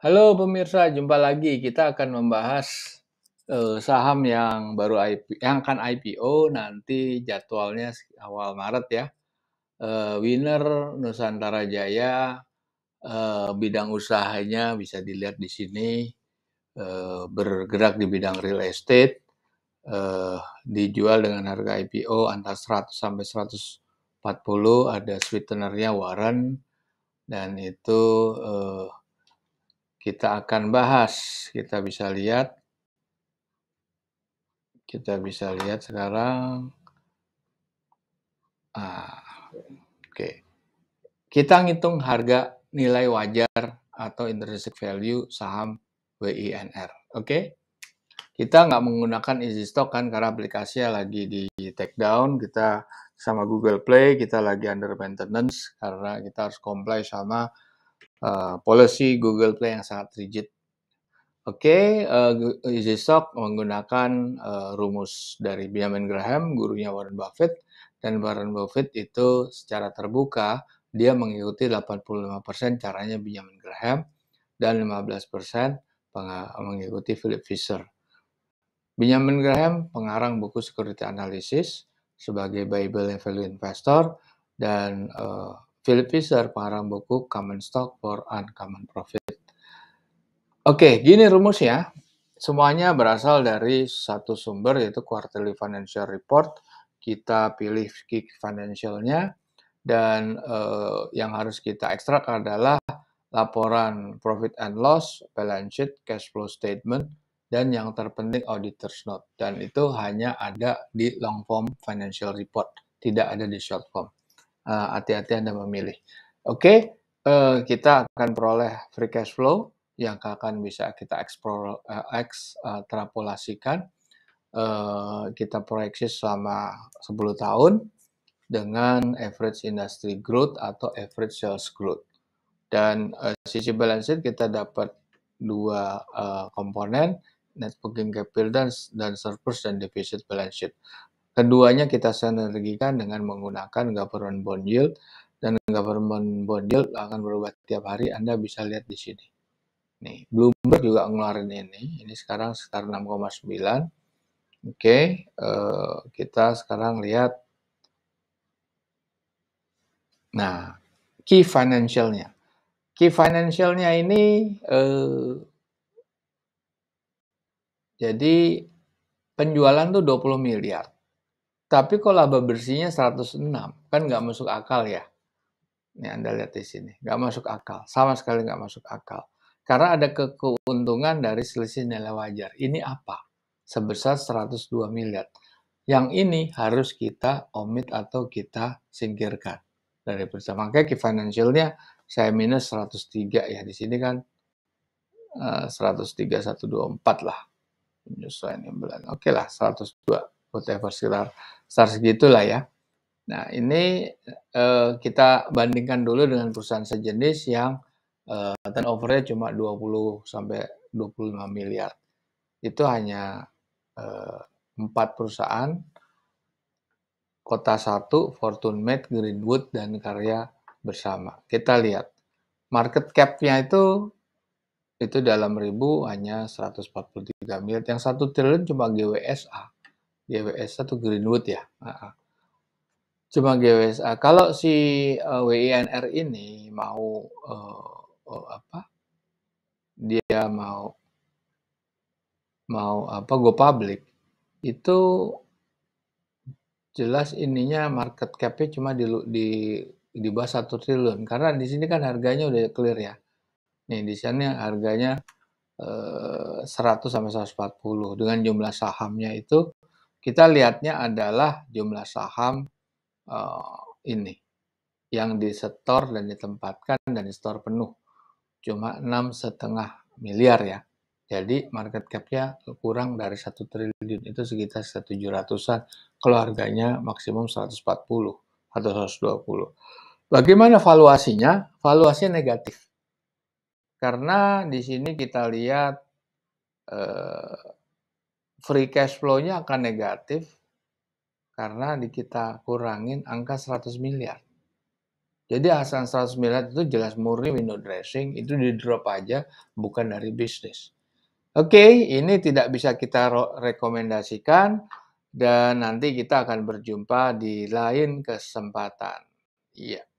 Halo pemirsa, jumpa lagi. Kita akan membahas uh, saham yang baru IP, yang akan IPO nanti jadwalnya awal Maret ya. Uh, winner Nusantara Jaya, uh, bidang usahanya bisa dilihat di sini, uh, bergerak di bidang real estate, uh, dijual dengan harga IPO antara 100 sampai 140, ada sweetenernya Warren, dan itu e, kita akan bahas. Kita bisa lihat kita bisa lihat sekarang ah, oke. Okay. Kita ngitung harga nilai wajar atau intrinsic value saham WINR. Oke. Okay? Kita nggak menggunakan easy stock kan karena aplikasinya lagi di take down, kita sama Google Play, kita lagi under maintenance karena kita harus comply sama uh, policy Google Play yang sangat rigid. Oke, okay, uh, Zizok menggunakan uh, rumus dari Benjamin Graham, gurunya Warren Buffett, dan Warren Buffett itu secara terbuka dia mengikuti 85% caranya Benjamin Graham dan 15% mengikuti Philip Fisher. Benjamin Graham, pengarang buku Security Analysis sebagai Bible Value Investor dan uh, Philip Fisher pengarang buku Common Stock for Uncommon Profit. Oke, gini rumusnya. Semuanya berasal dari satu sumber yaitu Quarterly Financial Report. Kita pilih key financialnya dan eh, yang harus kita ekstrak adalah laporan profit and loss, balance sheet, cash flow statement, dan yang terpenting auditor's note. Dan itu hanya ada di long form financial report, tidak ada di short form. Eh, hati-hati Anda memilih. Oke, okay, uh, eh, kita akan peroleh free cash flow yang akan bisa kita eksplor, uh, eh, ekstrapolasikan. Uh, kita proyeksi selama 10 tahun dengan average industry growth atau average sales growth. Dan uh, sisi balance sheet kita dapat dua uh, komponen, net working capital dan, dan surplus dan deficit balance sheet. Keduanya kita sinergikan dengan menggunakan government bond yield dan government bond yield akan berubah tiap hari. Anda bisa lihat di sini. Nih, Bloomberg juga ngeluarin ini. Ini sekarang sekitar 6,9. Oke, okay, uh, eh, kita sekarang lihat. Nah, key financialnya. Key financialnya ini uh, jadi penjualan tuh 20 miliar. Tapi kok laba bersihnya 106? Kan nggak masuk akal ya. Ini Anda lihat di sini. Nggak masuk akal. Sama sekali nggak masuk akal. Karena ada ke keuntungan dari selisih nilai wajar. Ini apa? Sebesar 102 miliar. Yang ini harus kita omit atau kita singkirkan dari bersama. Makanya key financialnya saya minus 103 ya. Di sini kan 103, eh, 124 lah penyesuaian imbalan. Oke okay lah, 102, whatever sekitar besar segitulah ya. Nah, ini eh, kita bandingkan dulu dengan perusahaan sejenis yang eh, turnovernya cuma 20 sampai 25 miliar. Itu hanya eh, empat perusahaan kota 1, Fortune Made, Greenwood dan Karya Bersama. Kita lihat market cap-nya itu itu dalam ribu hanya 143 miliar. Yang satu triliun cuma GWSA. GWS satu Greenwood ya. Cuma GWS. Ah, kalau si uh, eh, WINR ini mau uh, uh, apa? Dia mau mau apa? Go public itu jelas ininya market cap-nya cuma di, di di bawah satu triliun karena di sini kan harganya udah clear ya. Nih di sana harganya 100 eh, sampai 140 dengan jumlah sahamnya itu kita lihatnya adalah jumlah saham uh, ini yang disetor dan ditempatkan dan disetor penuh cuma enam setengah miliar ya. Jadi market capnya kurang dari satu triliun itu sekitar 700-an. Kalau harganya maksimum 140 atau 120. Bagaimana valuasinya? Valuasinya negatif. Karena di sini kita lihat eh, free cash flow-nya akan negatif karena di kita kurangin angka 100 miliar. Jadi asal 100 miliar itu jelas murni window dressing, itu di drop aja bukan dari bisnis. Oke, okay, ini tidak bisa kita rekomendasikan dan nanti kita akan berjumpa di lain kesempatan. Iya. Yeah.